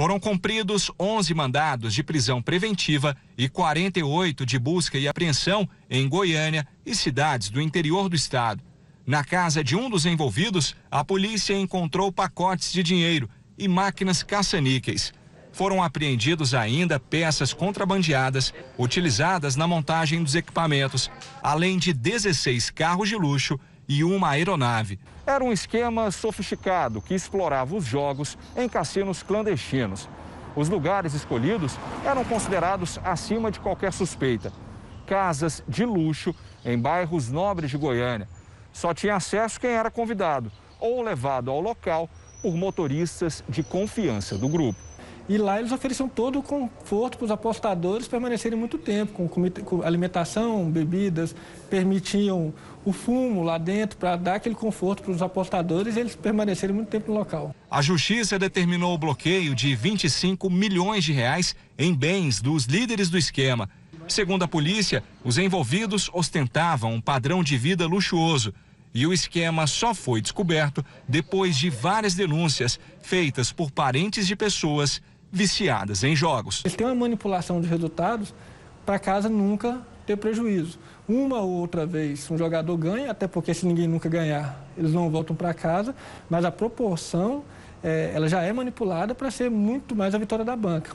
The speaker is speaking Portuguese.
Foram cumpridos 11 mandados de prisão preventiva e 48 de busca e apreensão em Goiânia e cidades do interior do estado. Na casa de um dos envolvidos, a polícia encontrou pacotes de dinheiro e máquinas caça-níqueis. Foram apreendidos ainda peças contrabandeadas utilizadas na montagem dos equipamentos, além de 16 carros de luxo e uma aeronave. Era um esquema sofisticado que explorava os jogos em cassinos clandestinos. Os lugares escolhidos eram considerados acima de qualquer suspeita. Casas de luxo em bairros nobres de Goiânia. Só tinha acesso quem era convidado ou levado ao local por motoristas de confiança do grupo. E lá eles ofereciam todo o conforto para os apostadores permanecerem muito tempo, com, com alimentação, bebidas, permitiam o fumo lá dentro para dar aquele conforto para os apostadores e eles permanecerem muito tempo no local. A justiça determinou o bloqueio de 25 milhões de reais em bens dos líderes do esquema. Segundo a polícia, os envolvidos ostentavam um padrão de vida luxuoso e o esquema só foi descoberto depois de várias denúncias feitas por parentes de pessoas viciadas em jogos. Eles têm uma manipulação de resultados para casa nunca ter prejuízo. Uma ou outra vez um jogador ganha, até porque se ninguém nunca ganhar, eles não voltam para casa, mas a proporção é, ela já é manipulada para ser muito mais a vitória da banca.